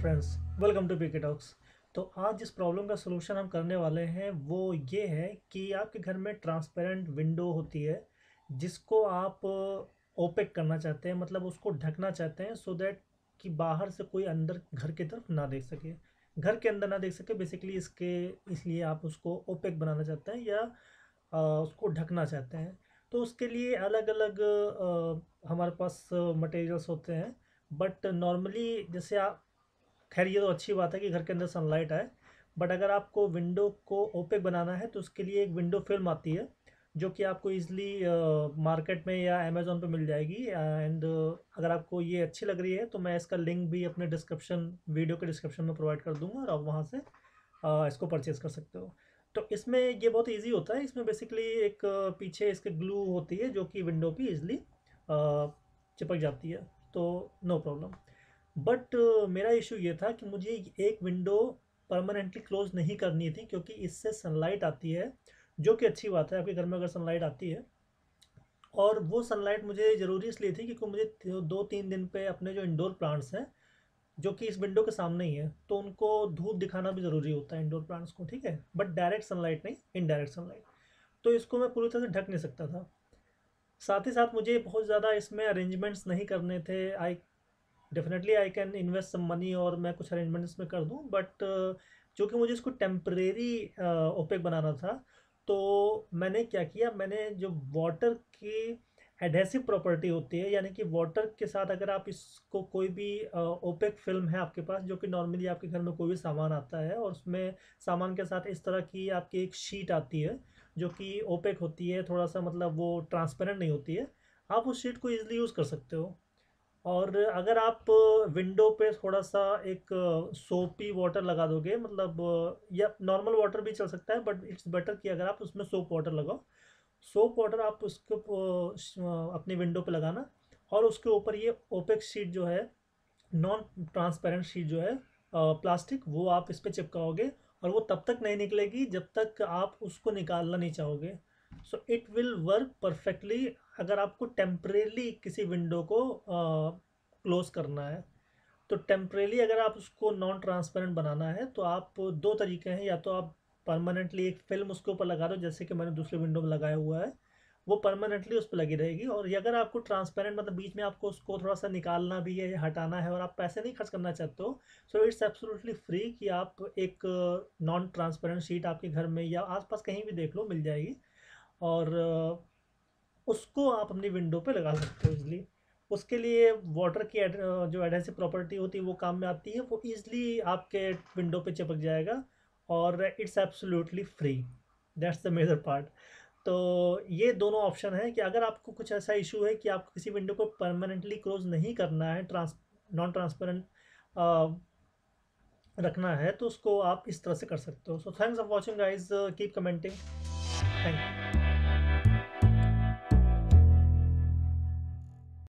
friends welcome to K talks तो आज जिस प्रॉब्लम का सलूशन हम करने वाले हैं वो ये है कि आपके घर में ट्रांसपेरेंट विंडो होती है जिसको आप ओपेक uh, करना चाहते हैं मतलब उसको ढकना चाहते हैं सो so दैट कि बाहर से कोई अंदर घर की तरफ ना देख सके घर के अंदर ना देख सके बेसिकली इसके इसलिए आप उसको ओपेक बनाना चाहते हैं या आ, uh, उसको ढकना चाहते हैं तो उसके लिए अलग अलग आ, हमारे पास मटेरियल्स होते हैं बट नॉर्मली जैसे आप खैर ये तो अच्छी बात है कि घर के अंदर सनलाइट आए बट अगर आपको विंडो को ओपेक बनाना है तो उसके लिए एक विंडो फिल्म आती है जो कि आपको ईजिली मार्केट में या अमेज़ोन पे मिल जाएगी एंड अगर आपको ये अच्छी लग रही है तो मैं इसका लिंक भी अपने डिस्क्रिप्शन वीडियो के डिस्क्रिप्शन में प्रोवाइड कर दूंगा और आप वहाँ से इसको परचेज़ कर सकते हो तो इसमें ये बहुत इजी होता है इसमें बेसिकली एक पीछे इसके ग्लू होती है जो कि विंडो की ईजली चिपक जाती है तो नो प्रॉब्लम बट uh, मेरा इशू ये था कि मुझे एक विंडो परमानेंटली क्लोज नहीं करनी थी क्योंकि इससे सनलाइट आती है जो कि अच्छी बात है आपके घर में अगर सनलाइट आती है और वो सनलाइट मुझे ज़रूरी इसलिए थी क्योंकि मुझे दो तीन दिन पे अपने जो इंडोर प्लांट्स हैं जो कि इस विंडो के सामने ही है तो उनको धूप दिखाना भी ज़रूरी होता है इंडोर प्लांट्स को ठीक है बट डायरेक्ट सनलाइट नहीं इनडायरेक्ट सनलाइट तो इसको मैं पूरी तरह से ढक नहीं सकता था साथ ही साथ मुझे बहुत ज़्यादा इसमें अरेंजमेंट्स नहीं करने थे I definitely I can invest some money और मैं कुछ अरेंजमेंट्स में कर दूँ बट चूँकि मुझे इसको टेम्परेरी ओपेक uh, बनाना था तो मैंने क्या किया मैंने जो वाटर की एडहेसिव प्रॉपर्टी होती है यानी कि वाटर के साथ अगर आप इसको कोई भी ओपेक uh, फिल्म है आपके पास जो कि नॉर्मली आपके घर में कोई भी सामान आता है और उसमें सामान के साथ इस तरह की आपकी एक शीट आती है जो कि ओपेक होती है थोड़ा सा मतलब वो ट्रांसपेरेंट नहीं होती है आप उस शीट को ईजिली यूज़ कर सकते हो और अगर आप विंडो पे थोड़ा सा एक सोपी वाटर लगा दोगे मतलब या नॉर्मल वाटर भी चल सकता है बट इट्स बेटर कि अगर आप उसमें सोप वाटर लगाओ सोप वाटर आप उसको अपने विंडो पे लगाना और उसके ऊपर ये ओपेक शीट जो है नॉन ट्रांसपेरेंट शीट जो है प्लास्टिक वो आप इस पर चिपकाओगे और वो तब तक नहीं निकलेगी जब तक आप उसको निकालना नहीं चाहोगे so it will work perfectly अगर आपको टेम्परेली किसी विंडो को क्लोज uh, करना है तो टेम्परेली अगर आप उसको नॉन ट्रांसपेरेंट बनाना है तो आप दो तरीके हैं या तो आप परमानेंटली एक फिल्म उसके ऊपर लगा दो जैसे कि मैंने दूसरे विंडो में लगाया हुआ है वो परमानेंटली उस पर लगी रहेगी और अगर आपको ट्रांसपेरेंट मतलब बीच में आपको उसको थोड़ा सा निकालना भी है या हटाना है और आप पैसे नहीं खर्च करना चाहते हो सो इट्स एब्सोल्युटली फ्री कि आप एक नॉन ट्रांसपेरेंट शीट आपके घर में या आसपास कहीं भी देख लो मिल जाएगी और उसको आप अपनी विंडो पे लगा सकते हो इजली उसके लिए वाटर की एड, जो एडहेसिव प्रॉपर्टी होती है वो काम में आती है वो ईज़ली आपके विंडो पे चिपक जाएगा और it's absolutely free that's the major part तो ये दोनों ऑप्शन हैं कि अगर आपको कुछ ऐसा इशू है कि आप किसी विंडो को परमानेंटली क्लोज नहीं करना है ट्रांस नॉन ट्रांसपेरेंट रखना है तो उसको आप इस तरह से कर सकते हो so thanks for watching guys keep commenting thank you